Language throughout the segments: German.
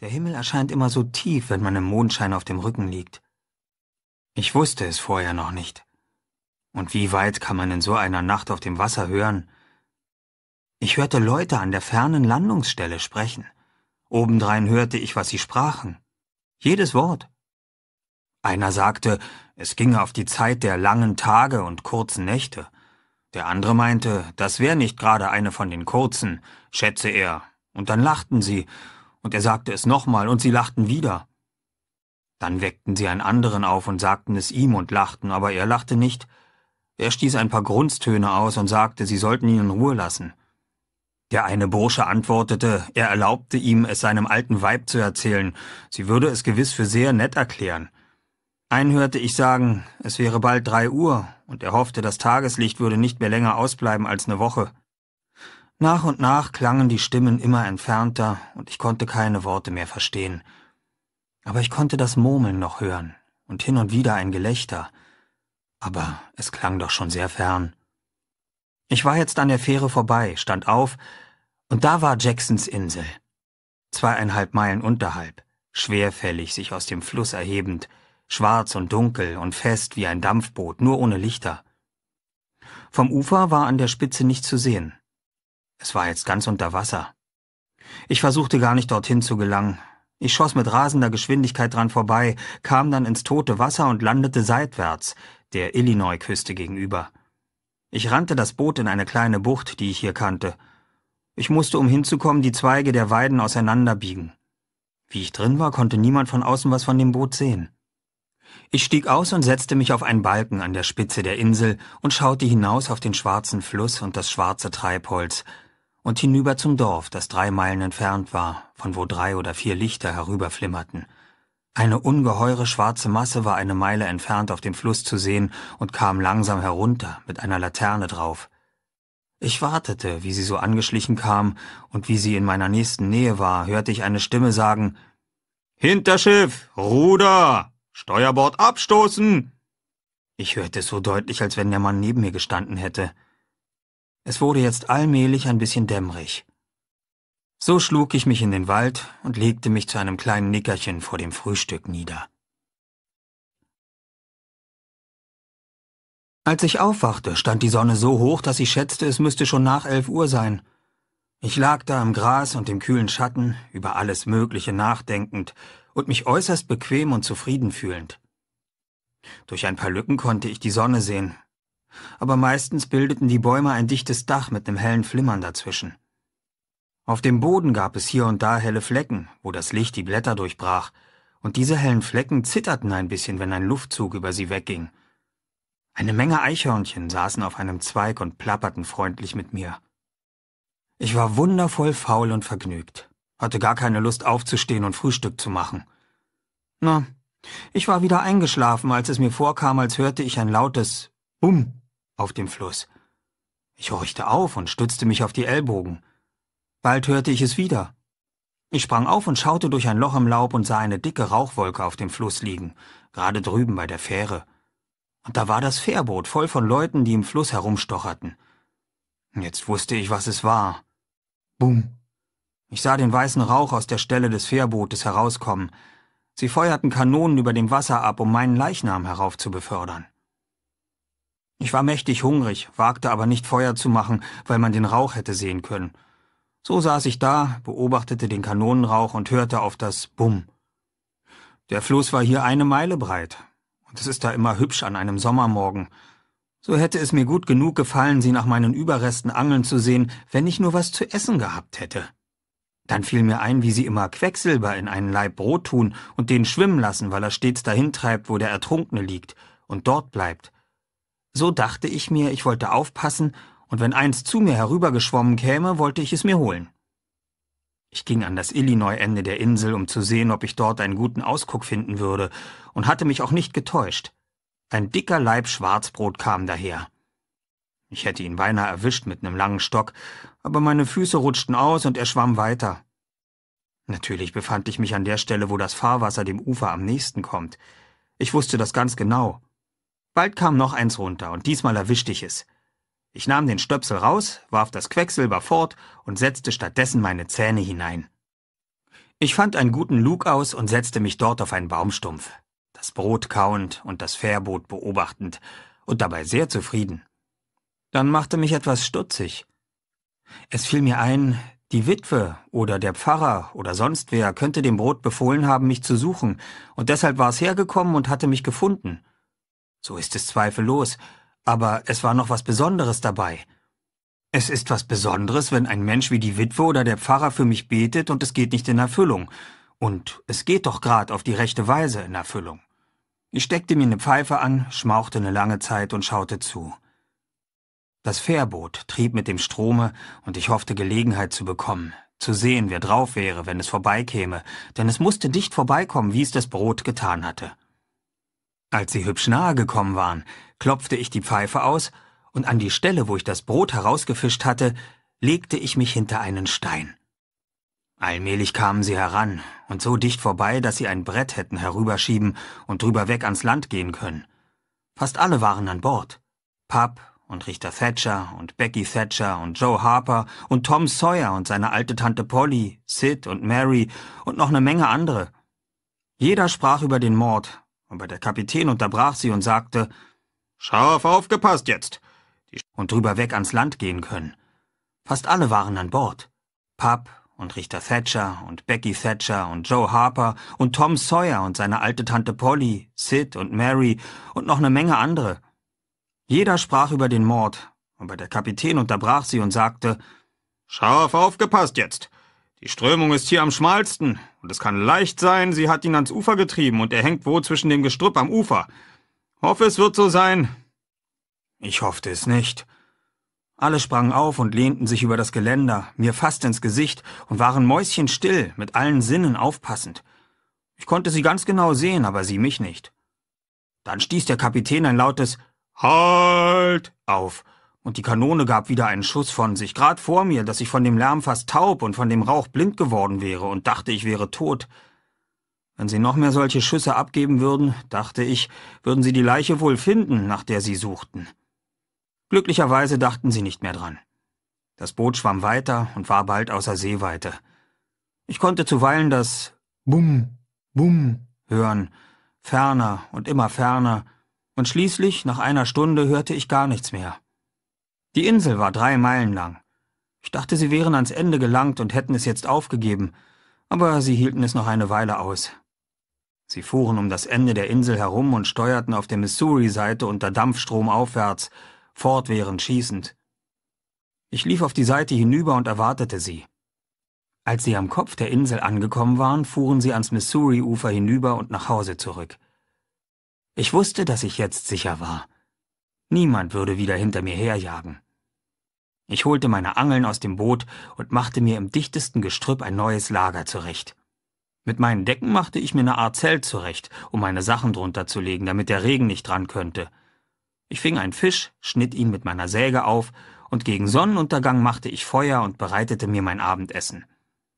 Der Himmel erscheint immer so tief, wenn man im Mondschein auf dem Rücken liegt. Ich wusste es vorher noch nicht. Und wie weit kann man in so einer Nacht auf dem Wasser hören? Ich hörte Leute an der fernen Landungsstelle sprechen. Obendrein hörte ich, was sie sprachen. Jedes Wort. Einer sagte, es ginge auf die Zeit der langen Tage und kurzen Nächte. Der andere meinte, das wäre nicht gerade eine von den kurzen, schätze er. Und dann lachten sie, und er sagte es nochmal, und sie lachten wieder. Dann weckten sie einen anderen auf und sagten es ihm und lachten, aber er lachte nicht. Er stieß ein paar Grunztöne aus und sagte, sie sollten ihn in Ruhe lassen. Der eine Bursche antwortete, er erlaubte ihm, es seinem alten Weib zu erzählen, sie würde es gewiss für sehr nett erklären. Einen hörte ich sagen, es wäre bald drei Uhr, und er hoffte, das Tageslicht würde nicht mehr länger ausbleiben als eine Woche. Nach und nach klangen die Stimmen immer entfernter und ich konnte keine Worte mehr verstehen. Aber ich konnte das Murmeln noch hören und hin und wieder ein Gelächter. Aber es klang doch schon sehr fern. Ich war jetzt an der Fähre vorbei, stand auf, und da war Jacksons Insel. Zweieinhalb Meilen unterhalb, schwerfällig sich aus dem Fluss erhebend, schwarz und dunkel und fest wie ein Dampfboot, nur ohne Lichter. Vom Ufer war an der Spitze nichts zu sehen. Es war jetzt ganz unter Wasser. Ich versuchte gar nicht dorthin zu gelangen. Ich schoss mit rasender Geschwindigkeit dran vorbei, kam dann ins tote Wasser und landete seitwärts, der Illinois-Küste gegenüber. Ich rannte das Boot in eine kleine Bucht, die ich hier kannte. Ich musste, um hinzukommen, die Zweige der Weiden auseinanderbiegen. Wie ich drin war, konnte niemand von außen was von dem Boot sehen. Ich stieg aus und setzte mich auf einen Balken an der Spitze der Insel und schaute hinaus auf den schwarzen Fluss und das schwarze Treibholz, und hinüber zum Dorf, das drei Meilen entfernt war, von wo drei oder vier Lichter herüberflimmerten. Eine ungeheure schwarze Masse war eine Meile entfernt auf dem Fluss zu sehen und kam langsam herunter, mit einer Laterne drauf. Ich wartete, wie sie so angeschlichen kam, und wie sie in meiner nächsten Nähe war, hörte ich eine Stimme sagen Hinterschiff, Ruder, Steuerbord abstoßen. Ich hörte es so deutlich, als wenn der Mann neben mir gestanden hätte. Es wurde jetzt allmählich ein bisschen dämmerig. So schlug ich mich in den Wald und legte mich zu einem kleinen Nickerchen vor dem Frühstück nieder. Als ich aufwachte, stand die Sonne so hoch, dass ich schätzte, es müsste schon nach elf Uhr sein. Ich lag da im Gras und im kühlen Schatten, über alles Mögliche nachdenkend und mich äußerst bequem und zufrieden fühlend. Durch ein paar Lücken konnte ich die Sonne sehen, aber meistens bildeten die Bäume ein dichtes Dach mit einem hellen Flimmern dazwischen. Auf dem Boden gab es hier und da helle Flecken, wo das Licht die Blätter durchbrach, und diese hellen Flecken zitterten ein bisschen, wenn ein Luftzug über sie wegging. Eine Menge Eichhörnchen saßen auf einem Zweig und plapperten freundlich mit mir. Ich war wundervoll faul und vergnügt, hatte gar keine Lust aufzustehen und Frühstück zu machen. Na, ich war wieder eingeschlafen, als es mir vorkam, als hörte ich ein lautes Bumm auf dem Fluss. Ich horchte auf und stützte mich auf die Ellbogen. Bald hörte ich es wieder. Ich sprang auf und schaute durch ein Loch im Laub und sah eine dicke Rauchwolke auf dem Fluss liegen, gerade drüben bei der Fähre. Und da war das Fährboot voll von Leuten, die im Fluss herumstocherten. Jetzt wusste ich, was es war. Bumm. Ich sah den weißen Rauch aus der Stelle des Fährbootes herauskommen. Sie feuerten Kanonen über dem Wasser ab, um meinen Leichnam herauf zu befördern. Ich war mächtig hungrig, wagte aber nicht Feuer zu machen, weil man den Rauch hätte sehen können. So saß ich da, beobachtete den Kanonenrauch und hörte auf das Bumm. Der Fluss war hier eine Meile breit, und es ist da immer hübsch an einem Sommermorgen. So hätte es mir gut genug gefallen, sie nach meinen Überresten angeln zu sehen, wenn ich nur was zu essen gehabt hätte. Dann fiel mir ein, wie sie immer Quecksilber in einen Leib Brot tun und den schwimmen lassen, weil er stets dahin treibt, wo der Ertrunkene liegt und dort bleibt, so dachte ich mir, ich wollte aufpassen, und wenn eins zu mir herübergeschwommen käme, wollte ich es mir holen. Ich ging an das Illinois-Ende der Insel, um zu sehen, ob ich dort einen guten Ausguck finden würde, und hatte mich auch nicht getäuscht. Ein dicker Leib Schwarzbrot kam daher. Ich hätte ihn beinahe erwischt mit einem langen Stock, aber meine Füße rutschten aus und er schwamm weiter. Natürlich befand ich mich an der Stelle, wo das Fahrwasser dem Ufer am nächsten kommt. Ich wusste das ganz genau. Bald kam noch eins runter, und diesmal erwischte ich es. Ich nahm den Stöpsel raus, warf das Quecksilber fort und setzte stattdessen meine Zähne hinein. Ich fand einen guten Lug aus und setzte mich dort auf einen Baumstumpf, das Brot kauend und das Fährboot beobachtend und dabei sehr zufrieden. Dann machte mich etwas stutzig. Es fiel mir ein, die Witwe oder der Pfarrer oder sonst wer könnte dem Brot befohlen haben, mich zu suchen, und deshalb war es hergekommen und hatte mich gefunden. So ist es zweifellos, aber es war noch was Besonderes dabei. Es ist was Besonderes, wenn ein Mensch wie die Witwe oder der Pfarrer für mich betet und es geht nicht in Erfüllung. Und es geht doch grad auf die rechte Weise in Erfüllung. Ich steckte mir eine Pfeife an, schmauchte eine lange Zeit und schaute zu. Das Fährboot trieb mit dem Strome und ich hoffte Gelegenheit zu bekommen, zu sehen, wer drauf wäre, wenn es vorbeikäme, denn es musste dicht vorbeikommen, wie es das Brot getan hatte. Als sie hübsch nahe gekommen waren, klopfte ich die Pfeife aus, und an die Stelle, wo ich das Brot herausgefischt hatte, legte ich mich hinter einen Stein. Allmählich kamen sie heran und so dicht vorbei, dass sie ein Brett hätten herüberschieben und drüber weg ans Land gehen können. Fast alle waren an Bord. Papp und Richter Thatcher und Becky Thatcher und Joe Harper und Tom Sawyer und seine alte Tante Polly, Sid und Mary und noch eine Menge andere. Jeder sprach über den Mord aber der Kapitän unterbrach sie und sagte, Scharf aufgepasst jetzt! und drüber weg ans Land gehen können. Fast alle waren an Bord. Papp und Richter Thatcher und Becky Thatcher und Joe Harper und Tom Sawyer und seine alte Tante Polly, Sid und Mary und noch eine Menge andere. Jeder sprach über den Mord, aber der Kapitän unterbrach sie und sagte, Scharf aufgepasst jetzt! Die Strömung ist hier am schmalsten, und es kann leicht sein, sie hat ihn ans Ufer getrieben, und er hängt wo zwischen dem Gestrüpp am Ufer. Hoffe, es wird so sein. Ich hoffte es nicht. Alle sprangen auf und lehnten sich über das Geländer, mir fast ins Gesicht, und waren mäuschenstill, mit allen Sinnen aufpassend. Ich konnte sie ganz genau sehen, aber sie mich nicht. Dann stieß der Kapitän ein lautes Halt auf und die Kanone gab wieder einen Schuss von sich, grad vor mir, dass ich von dem Lärm fast taub und von dem Rauch blind geworden wäre und dachte, ich wäre tot. Wenn sie noch mehr solche Schüsse abgeben würden, dachte ich, würden sie die Leiche wohl finden, nach der sie suchten. Glücklicherweise dachten sie nicht mehr dran. Das Boot schwamm weiter und war bald außer Seeweite. Ich konnte zuweilen das Bum, Bum hören, ferner und immer ferner, und schließlich, nach einer Stunde, hörte ich gar nichts mehr. Die Insel war drei Meilen lang. Ich dachte, sie wären ans Ende gelangt und hätten es jetzt aufgegeben, aber sie hielten es noch eine Weile aus. Sie fuhren um das Ende der Insel herum und steuerten auf der Missouri-Seite unter Dampfstrom aufwärts, fortwährend schießend. Ich lief auf die Seite hinüber und erwartete sie. Als sie am Kopf der Insel angekommen waren, fuhren sie ans Missouri-Ufer hinüber und nach Hause zurück. Ich wusste, dass ich jetzt sicher war. Niemand würde wieder hinter mir herjagen. Ich holte meine Angeln aus dem Boot und machte mir im dichtesten Gestrüpp ein neues Lager zurecht. Mit meinen Decken machte ich mir eine Art Zelt zurecht, um meine Sachen drunter zu legen, damit der Regen nicht dran könnte. Ich fing einen Fisch, schnitt ihn mit meiner Säge auf, und gegen Sonnenuntergang machte ich Feuer und bereitete mir mein Abendessen.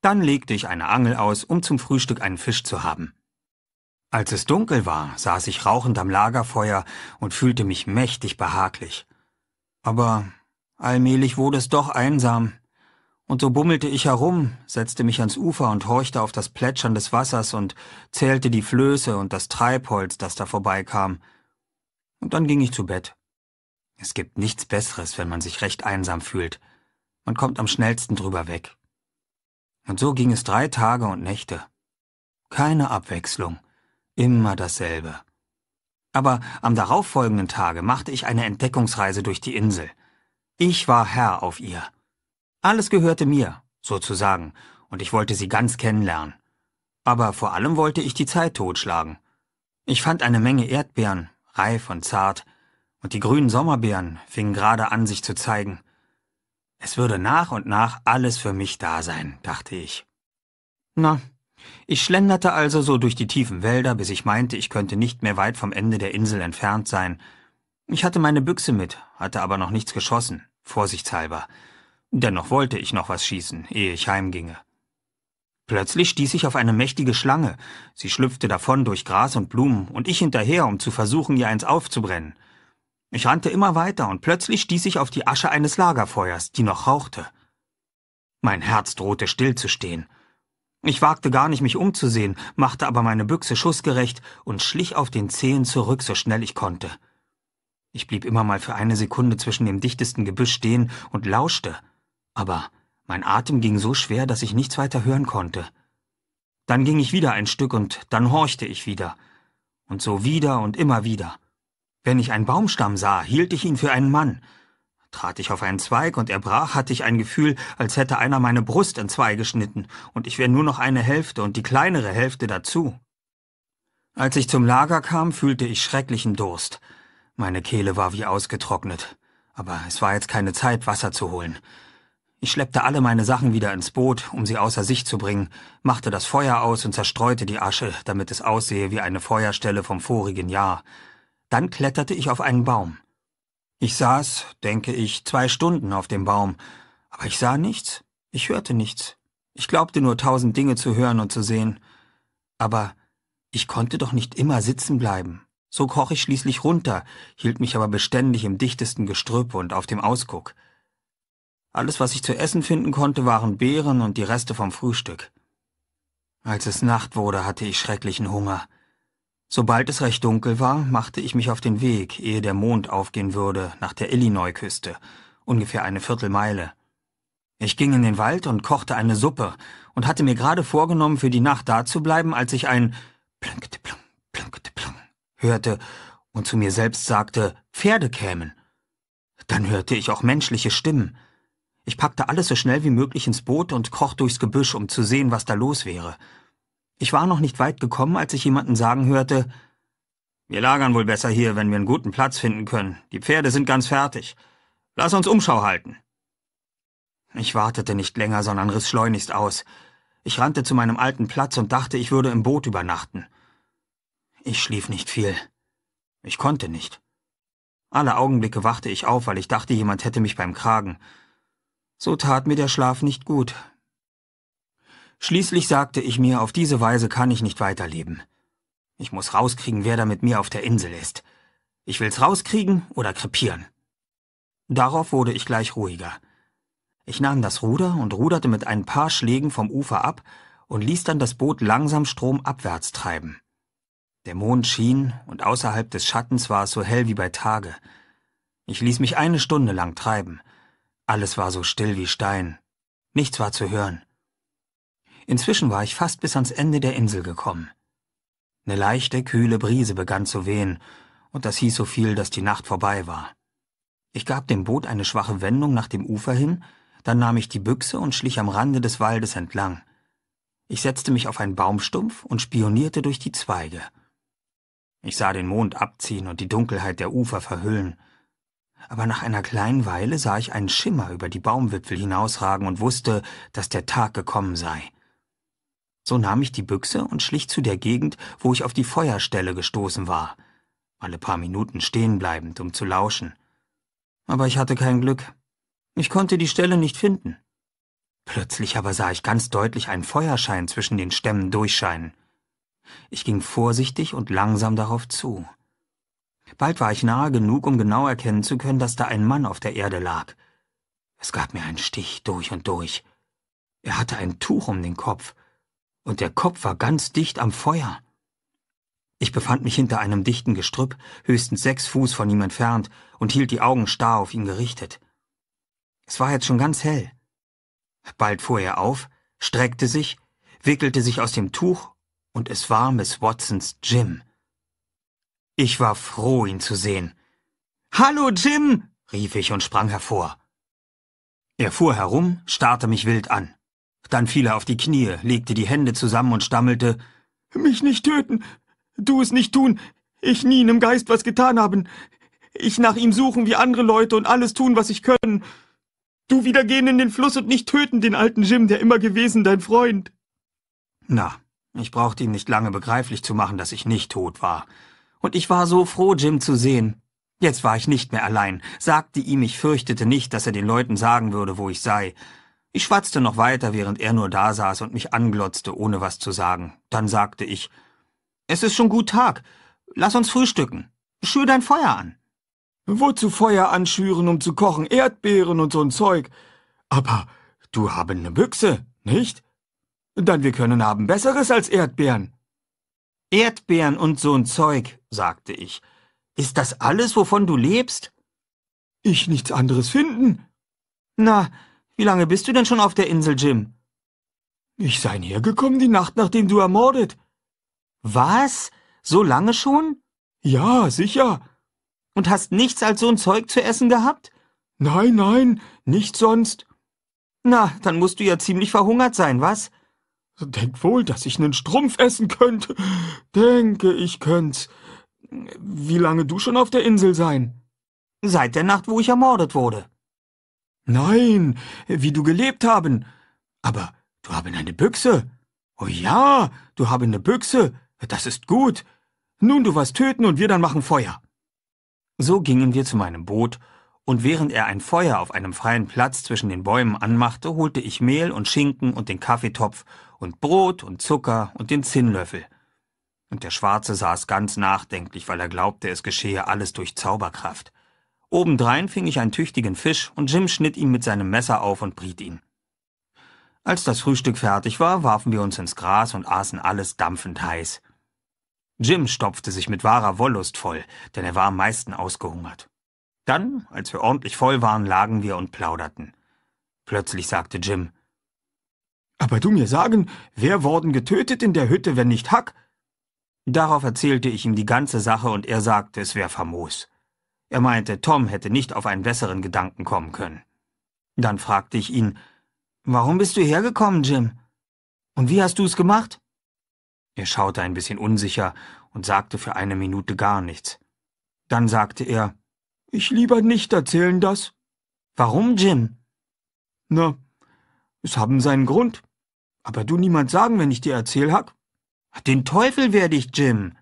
Dann legte ich eine Angel aus, um zum Frühstück einen Fisch zu haben. Als es dunkel war, saß ich rauchend am Lagerfeuer und fühlte mich mächtig behaglich. Aber Allmählich wurde es doch einsam. Und so bummelte ich herum, setzte mich ans Ufer und horchte auf das Plätschern des Wassers und zählte die Flöße und das Treibholz, das da vorbeikam. Und dann ging ich zu Bett. Es gibt nichts Besseres, wenn man sich recht einsam fühlt. Man kommt am schnellsten drüber weg. Und so ging es drei Tage und Nächte. Keine Abwechslung, immer dasselbe. Aber am darauffolgenden Tage machte ich eine Entdeckungsreise durch die Insel – ich war Herr auf ihr. Alles gehörte mir, sozusagen, und ich wollte sie ganz kennenlernen. Aber vor allem wollte ich die Zeit totschlagen. Ich fand eine Menge Erdbeeren, reif und zart, und die grünen Sommerbeeren fingen gerade an, sich zu zeigen. Es würde nach und nach alles für mich da sein, dachte ich. Na, ich schlenderte also so durch die tiefen Wälder, bis ich meinte, ich könnte nicht mehr weit vom Ende der Insel entfernt sein, ich hatte meine Büchse mit, hatte aber noch nichts geschossen, vorsichtshalber. Dennoch wollte ich noch was schießen, ehe ich heimginge. Plötzlich stieß ich auf eine mächtige Schlange. Sie schlüpfte davon durch Gras und Blumen und ich hinterher, um zu versuchen, ihr eins aufzubrennen. Ich rannte immer weiter und plötzlich stieß ich auf die Asche eines Lagerfeuers, die noch rauchte. Mein Herz drohte stillzustehen. Ich wagte gar nicht, mich umzusehen, machte aber meine Büchse schussgerecht und schlich auf den Zehen zurück, so schnell ich konnte. Ich blieb immer mal für eine Sekunde zwischen dem dichtesten Gebüsch stehen und lauschte, aber mein Atem ging so schwer, dass ich nichts weiter hören konnte. Dann ging ich wieder ein Stück und dann horchte ich wieder. Und so wieder und immer wieder. Wenn ich einen Baumstamm sah, hielt ich ihn für einen Mann. Trat ich auf einen Zweig und er brach, hatte ich ein Gefühl, als hätte einer meine Brust in zwei geschnitten und ich wäre nur noch eine Hälfte und die kleinere Hälfte dazu. Als ich zum Lager kam, fühlte ich schrecklichen Durst. Meine Kehle war wie ausgetrocknet, aber es war jetzt keine Zeit, Wasser zu holen. Ich schleppte alle meine Sachen wieder ins Boot, um sie außer Sicht zu bringen, machte das Feuer aus und zerstreute die Asche, damit es aussehe wie eine Feuerstelle vom vorigen Jahr. Dann kletterte ich auf einen Baum. Ich saß, denke ich, zwei Stunden auf dem Baum, aber ich sah nichts, ich hörte nichts. Ich glaubte nur tausend Dinge zu hören und zu sehen, aber ich konnte doch nicht immer sitzen bleiben. So kroch ich schließlich runter, hielt mich aber beständig im dichtesten Gestrüpp und auf dem Ausguck. Alles, was ich zu essen finden konnte, waren Beeren und die Reste vom Frühstück. Als es Nacht wurde, hatte ich schrecklichen Hunger. Sobald es recht dunkel war, machte ich mich auf den Weg, ehe der Mond aufgehen würde, nach der Illinois-Küste, ungefähr eine Viertelmeile. Ich ging in den Wald und kochte eine Suppe und hatte mir gerade vorgenommen, für die Nacht da zu bleiben, als ich ein Plunkte plunk, plunkte plunk hörte und zu mir selbst sagte, Pferde kämen. Dann hörte ich auch menschliche Stimmen. Ich packte alles so schnell wie möglich ins Boot und kroch durchs Gebüsch, um zu sehen, was da los wäre. Ich war noch nicht weit gekommen, als ich jemanden sagen hörte, wir lagern wohl besser hier, wenn wir einen guten Platz finden können. Die Pferde sind ganz fertig. Lass uns Umschau halten. Ich wartete nicht länger, sondern riss schleunigst aus. Ich rannte zu meinem alten Platz und dachte, ich würde im Boot übernachten. Ich schlief nicht viel. Ich konnte nicht. Alle Augenblicke wachte ich auf, weil ich dachte, jemand hätte mich beim Kragen. So tat mir der Schlaf nicht gut. Schließlich sagte ich mir, auf diese Weise kann ich nicht weiterleben. Ich muss rauskriegen, wer da mit mir auf der Insel ist. Ich will's rauskriegen oder krepieren. Darauf wurde ich gleich ruhiger. Ich nahm das Ruder und ruderte mit ein paar Schlägen vom Ufer ab und ließ dann das Boot langsam stromabwärts treiben. Der Mond schien, und außerhalb des Schattens war es so hell wie bei Tage. Ich ließ mich eine Stunde lang treiben. Alles war so still wie Stein. Nichts war zu hören. Inzwischen war ich fast bis ans Ende der Insel gekommen. Eine leichte, kühle Brise begann zu wehen, und das hieß so viel, dass die Nacht vorbei war. Ich gab dem Boot eine schwache Wendung nach dem Ufer hin, dann nahm ich die Büchse und schlich am Rande des Waldes entlang. Ich setzte mich auf einen Baumstumpf und spionierte durch die Zweige. Ich sah den Mond abziehen und die Dunkelheit der Ufer verhüllen. Aber nach einer kleinen Weile sah ich einen Schimmer über die Baumwipfel hinausragen und wusste, dass der Tag gekommen sei. So nahm ich die Büchse und schlich zu der Gegend, wo ich auf die Feuerstelle gestoßen war, alle paar Minuten stehenbleibend, um zu lauschen. Aber ich hatte kein Glück. Ich konnte die Stelle nicht finden. Plötzlich aber sah ich ganz deutlich einen Feuerschein zwischen den Stämmen durchscheinen. Ich ging vorsichtig und langsam darauf zu. Bald war ich nahe genug, um genau erkennen zu können, dass da ein Mann auf der Erde lag. Es gab mir einen Stich durch und durch. Er hatte ein Tuch um den Kopf, und der Kopf war ganz dicht am Feuer. Ich befand mich hinter einem dichten Gestrüpp, höchstens sechs Fuß von ihm entfernt, und hielt die Augen starr auf ihn gerichtet. Es war jetzt schon ganz hell. Bald fuhr er auf, streckte sich, wickelte sich aus dem Tuch und es war Miss Watsons Jim. Ich war froh, ihn zu sehen. Hallo, Jim! rief ich und sprang hervor. Er fuhr herum, starrte mich wild an. Dann fiel er auf die Knie, legte die Hände zusammen und stammelte Mich nicht töten. Du es nicht tun. Ich nie in im Geist was getan haben. Ich nach ihm suchen wie andere Leute und alles tun, was ich können. Du wieder gehen in den Fluss und nicht töten den alten Jim, der immer gewesen dein Freund. Na, ich brauchte ihm nicht lange begreiflich zu machen, dass ich nicht tot war. Und ich war so froh, Jim zu sehen. Jetzt war ich nicht mehr allein, sagte ihm, ich fürchtete nicht, dass er den Leuten sagen würde, wo ich sei. Ich schwatzte noch weiter, während er nur da saß und mich anglotzte, ohne was zu sagen. Dann sagte ich, es ist schon gut Tag. Lass uns frühstücken. Schür dein Feuer an. Wozu Feuer anschüren, um zu kochen? Erdbeeren und so'n Zeug. Aber du haben ne Büchse, nicht? Dann wir können haben Besseres als Erdbeeren. Erdbeeren und so'n Zeug, sagte ich. Ist das alles, wovon du lebst? Ich nichts anderes finden. Na, wie lange bist du denn schon auf der Insel, Jim? Ich sei hergekommen die Nacht, nachdem du ermordet. Was? So lange schon? Ja, sicher. Und hast nichts als so'n Zeug zu essen gehabt? Nein, nein, nichts sonst. Na, dann musst du ja ziemlich verhungert sein, was? Denk wohl, dass ich nen Strumpf essen könnte. Denke, ich könnt's. Wie lange du schon auf der Insel sein? Seit der Nacht, wo ich ermordet wurde. Nein, wie du gelebt haben. Aber du haben eine Büchse. Oh ja, du haben eine Büchse. Das ist gut. Nun, du was töten und wir dann machen Feuer. So gingen wir zu meinem Boot, und während er ein Feuer auf einem freien Platz zwischen den Bäumen anmachte, holte ich Mehl und Schinken und den Kaffeetopf und Brot und Zucker und den Zinnlöffel. Und der Schwarze saß ganz nachdenklich, weil er glaubte, es geschehe alles durch Zauberkraft. Obendrein fing ich einen tüchtigen Fisch und Jim schnitt ihn mit seinem Messer auf und briet ihn. Als das Frühstück fertig war, warfen wir uns ins Gras und aßen alles dampfend heiß. Jim stopfte sich mit wahrer Wollust voll, denn er war am meisten ausgehungert. Dann, als wir ordentlich voll waren, lagen wir und plauderten. Plötzlich sagte Jim, aber du mir sagen, wer worden getötet in der Hütte, wenn nicht Hack? Darauf erzählte ich ihm die ganze Sache und er sagte, es wäre famos. Er meinte, Tom hätte nicht auf einen besseren Gedanken kommen können. Dann fragte ich ihn, warum bist du hergekommen, Jim? Und wie hast du es gemacht? Er schaute ein bisschen unsicher und sagte für eine Minute gar nichts. Dann sagte er, ich lieber nicht erzählen das. Warum, Jim? Na, es haben seinen Grund. Aber du niemand sagen, wenn ich dir erzähl, Hack? Den Teufel werde ich, Jim.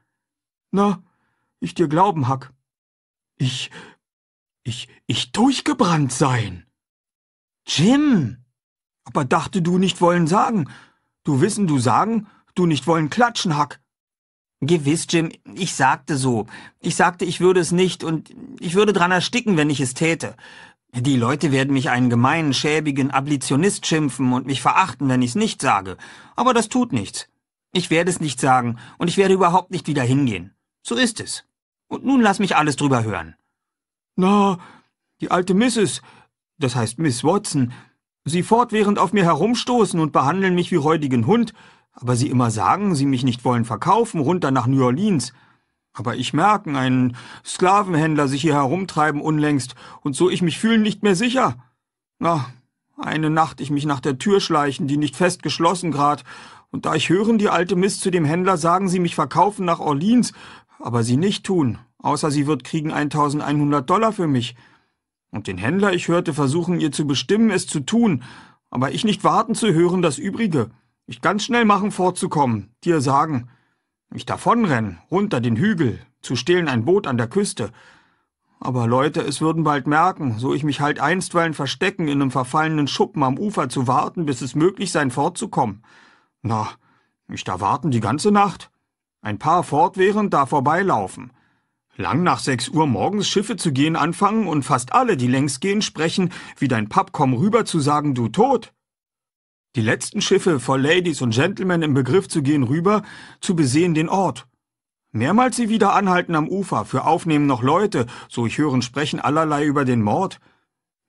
Na, ich dir glauben, Hack. Ich, ich, ich durchgebrannt sein. Jim! Aber dachte du nicht wollen sagen. Du wissen, du sagen, du nicht wollen klatschen, Hack. Gewiss, Jim, ich sagte so. Ich sagte, ich würde es nicht und ich würde dran ersticken, wenn ich es täte. Die Leute werden mich einen gemeinen, schäbigen Ablitionist schimpfen und mich verachten, wenn ich's nicht sage. Aber das tut nichts. Ich werde es nicht sagen und ich werde überhaupt nicht wieder hingehen. So ist es. Und nun lass mich alles drüber hören. Na, die alte Mrs., das heißt Miss Watson, sie fortwährend auf mir herumstoßen und behandeln mich wie räudigen Hund, aber sie immer sagen, sie mich nicht wollen verkaufen, runter nach New Orleans. Aber ich merken einen Sklavenhändler sich hier herumtreiben unlängst, und so ich mich fühlen nicht mehr sicher. Na, eine Nacht ich mich nach der Tür schleichen, die nicht fest geschlossen grad, und da ich hören die alte Mist zu dem Händler sagen, sie mich verkaufen nach Orleans, aber sie nicht tun, außer sie wird kriegen 1100 Dollar für mich. Und den Händler ich hörte versuchen, ihr zu bestimmen, es zu tun, aber ich nicht warten zu hören das Übrige. Ich ganz schnell machen fortzukommen, dir sagen mich davonrennen, runter den Hügel, zu stehlen ein Boot an der Küste. Aber Leute, es würden bald merken, so ich mich halt einstweilen verstecken, in einem verfallenen Schuppen am Ufer zu warten, bis es möglich sein, fortzukommen. Na, mich da warten die ganze Nacht. Ein paar fortwährend da vorbeilaufen. Lang nach sechs Uhr morgens Schiffe zu gehen anfangen und fast alle, die längs gehen, sprechen, wie dein Papp komm rüber zu sagen, du tot die letzten Schiffe voll Ladies und Gentlemen im Begriff zu gehen rüber, zu besehen den Ort. Mehrmals sie wieder anhalten am Ufer, für Aufnehmen noch Leute, so ich hören sprechen allerlei über den Mord.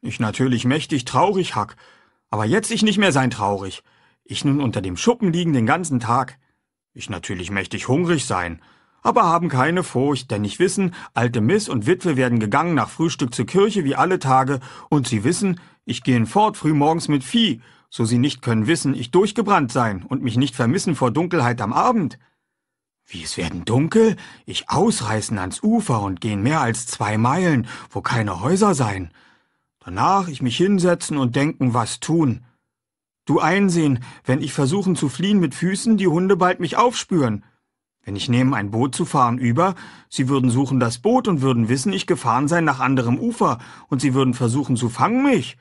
Ich natürlich mächtig traurig hack, aber jetzt ich nicht mehr sein traurig. Ich nun unter dem Schuppen liegen den ganzen Tag. Ich natürlich mächtig hungrig sein, aber haben keine Furcht, denn ich wissen, alte Miss und Witwe werden gegangen nach Frühstück zur Kirche wie alle Tage, und sie wissen, ich gehen fort frühmorgens mit Vieh, so sie nicht können wissen, ich durchgebrannt sein und mich nicht vermissen vor Dunkelheit am Abend. Wie es werden dunkel, ich ausreißen ans Ufer und gehen mehr als zwei Meilen, wo keine Häuser sein. Danach ich mich hinsetzen und denken, was tun. Du einsehen, wenn ich versuchen zu fliehen mit Füßen, die Hunde bald mich aufspüren. Wenn ich nehmen, ein Boot zu fahren über, sie würden suchen das Boot und würden wissen, ich gefahren sein nach anderem Ufer, und sie würden versuchen zu fangen mich.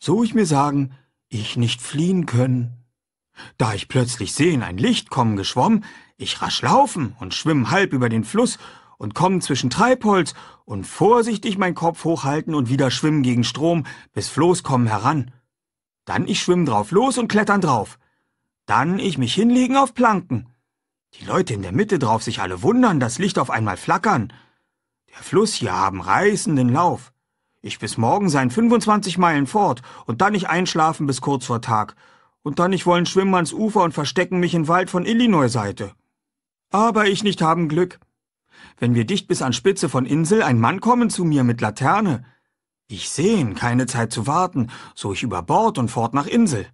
So ich mir sagen, ich nicht fliehen können. Da ich plötzlich sehen ein Licht kommen geschwommen, ich rasch laufen und schwimmen halb über den Fluss und kommen zwischen Treibholz und vorsichtig mein Kopf hochhalten und wieder schwimmen gegen Strom, bis Floß kommen heran. Dann ich schwimmen drauf los und klettern drauf. Dann ich mich hinlegen auf Planken. Die Leute in der Mitte drauf sich alle wundern, das Licht auf einmal flackern. Der Fluss hier haben reißenden Lauf. Ich bis morgen sein, 25 Meilen fort, und dann nicht einschlafen bis kurz vor Tag. Und dann ich wollen schwimmen ans Ufer und verstecken mich im Wald von Illinois-Seite. Aber ich nicht haben Glück. Wenn wir dicht bis an Spitze von Insel, ein Mann kommen zu mir mit Laterne. Ich seh'n, keine Zeit zu warten, so ich über Bord und fort nach Insel.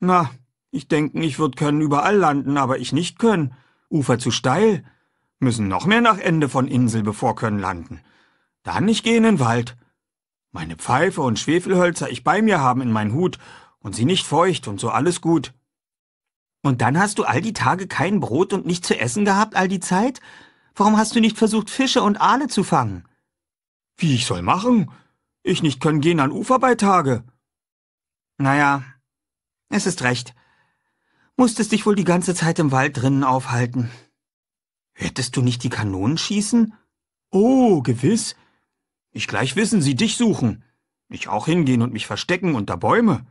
Na, ich denken, ich würd können überall landen, aber ich nicht können. Ufer zu steil. Müssen noch mehr nach Ende von Insel, bevor können landen. Dann ich geh in den Wald. Meine Pfeife und Schwefelhölzer ich bei mir haben in meinen Hut und sie nicht feucht und so alles gut. Und dann hast du all die Tage kein Brot und nicht zu essen gehabt all die Zeit? Warum hast du nicht versucht, Fische und Aale zu fangen? Wie ich soll machen? Ich nicht können gehen an Ufer bei Tage. Naja, es ist recht. Musstest dich wohl die ganze Zeit im Wald drinnen aufhalten. Hättest du nicht die Kanonen schießen? Oh, gewiss. Ich gleich wissen, sie dich suchen. Ich auch hingehen und mich verstecken unter Bäume.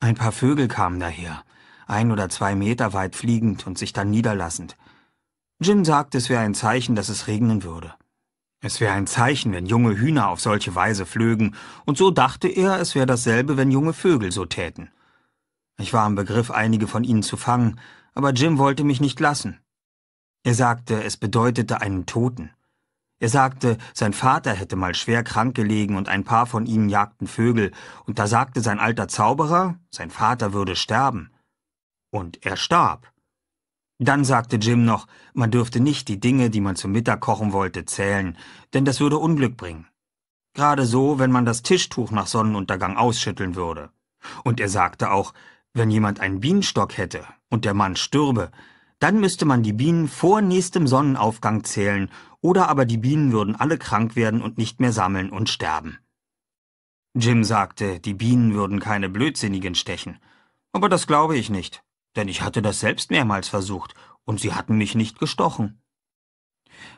Ein paar Vögel kamen daher, ein oder zwei Meter weit fliegend und sich dann niederlassend. Jim sagte, es wäre ein Zeichen, dass es regnen würde. Es wäre ein Zeichen, wenn junge Hühner auf solche Weise flögen, und so dachte er, es wäre dasselbe, wenn junge Vögel so täten. Ich war im Begriff, einige von ihnen zu fangen, aber Jim wollte mich nicht lassen. Er sagte, es bedeutete einen Toten. Er sagte, sein Vater hätte mal schwer krank gelegen und ein paar von ihnen jagten Vögel, und da sagte sein alter Zauberer, sein Vater würde sterben. Und er starb. Dann sagte Jim noch, man dürfte nicht die Dinge, die man zum Mittag kochen wollte, zählen, denn das würde Unglück bringen. Gerade so, wenn man das Tischtuch nach Sonnenuntergang ausschütteln würde. Und er sagte auch, wenn jemand einen Bienenstock hätte und der Mann stürbe, dann müsste man die Bienen vor nächstem Sonnenaufgang zählen oder aber die Bienen würden alle krank werden und nicht mehr sammeln und sterben. Jim sagte, die Bienen würden keine Blödsinnigen stechen. Aber das glaube ich nicht, denn ich hatte das selbst mehrmals versucht und sie hatten mich nicht gestochen.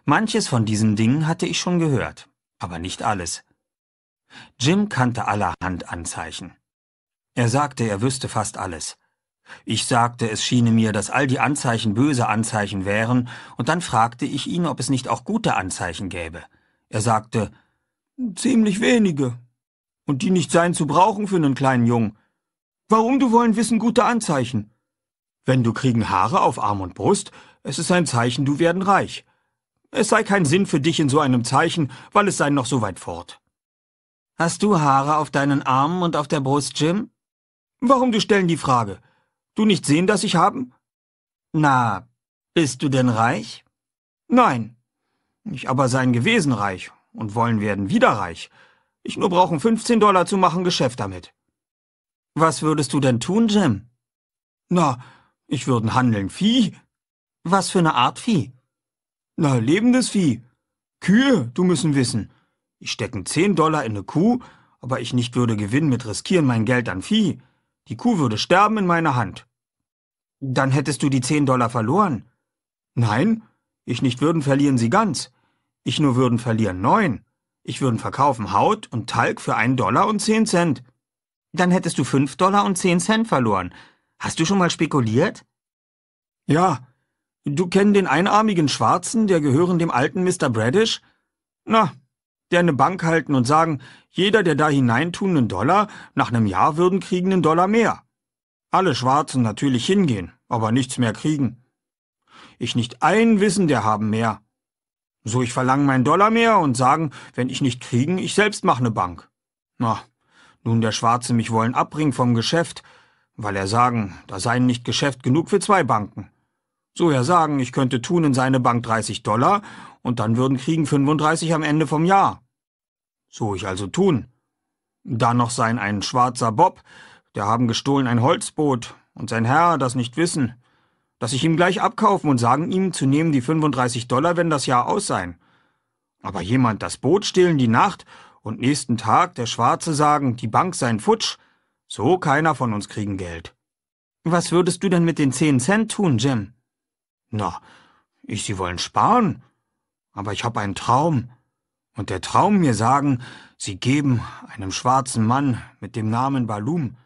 Manches von diesen Dingen hatte ich schon gehört, aber nicht alles. Jim kannte allerhand Anzeichen. Er sagte, er wüsste fast alles. Ich sagte, es schiene mir, dass all die Anzeichen böse Anzeichen wären, und dann fragte ich ihn, ob es nicht auch gute Anzeichen gäbe. Er sagte, ziemlich wenige. Und die nicht seien zu brauchen für einen kleinen Jungen. Warum du wollen wissen gute Anzeichen? Wenn du kriegen Haare auf Arm und Brust, es ist ein Zeichen, du werden reich. Es sei kein Sinn für dich in so einem Zeichen, weil es sei noch so weit fort. Hast du Haare auf deinen Armen und auf der Brust, Jim? Warum du stellen die Frage? Du nicht sehen, dass ich haben? Na, bist du denn reich? Nein. Ich aber sein gewesen reich und wollen werden wieder reich. Ich nur brauchen 15 Dollar zu machen Geschäft damit. Was würdest du denn tun, Jim? Na, ich würden handeln Vieh. Was für eine Art Vieh? Na, lebendes Vieh. Kühe, du müssen wissen. Ich stecken 10 Dollar in eine Kuh, aber ich nicht würde Gewinn mit riskieren mein Geld an Vieh. Die Kuh würde sterben in meiner Hand. Dann hättest du die zehn Dollar verloren. Nein, ich nicht würden verlieren sie ganz. Ich nur würden verlieren neun. Ich würden verkaufen Haut und Talg für einen Dollar und zehn Cent. Dann hättest du fünf Dollar und zehn Cent verloren. Hast du schon mal spekuliert? Ja. Du kennst den einarmigen Schwarzen, der gehören dem alten Mr. Bradish? Na, der eine Bank halten und sagen, jeder, der da hineintun, einen Dollar, nach einem Jahr würden kriegen einen Dollar mehr. Alle Schwarzen natürlich hingehen, aber nichts mehr kriegen. Ich nicht ein Wissen, der haben mehr. So ich verlange meinen Dollar mehr und sagen, wenn ich nicht kriegen, ich selbst mache eine Bank. Na, nun der Schwarze mich wollen abbringen vom Geschäft, weil er sagen, da seien nicht Geschäft genug für zwei Banken. So er sagen, ich könnte tun in seine Bank 30 Dollar und dann würden kriegen 35 am Ende vom Jahr. So ich also tun. Da noch sein ein schwarzer Bob, der haben gestohlen ein Holzboot, und sein Herr das nicht wissen, dass ich ihm gleich abkaufen und sagen ihm, zu nehmen die 35 Dollar, wenn das Jahr aus sein. Aber jemand das Boot stehlen die Nacht und nächsten Tag der Schwarze sagen, die Bank sein futsch, so keiner von uns kriegen Geld. Was würdest du denn mit den 10 Cent tun, Jim? Na, ich, sie wollen sparen, aber ich hab einen Traum. Und der Traum mir sagen, sie geben einem schwarzen Mann mit dem Namen Balum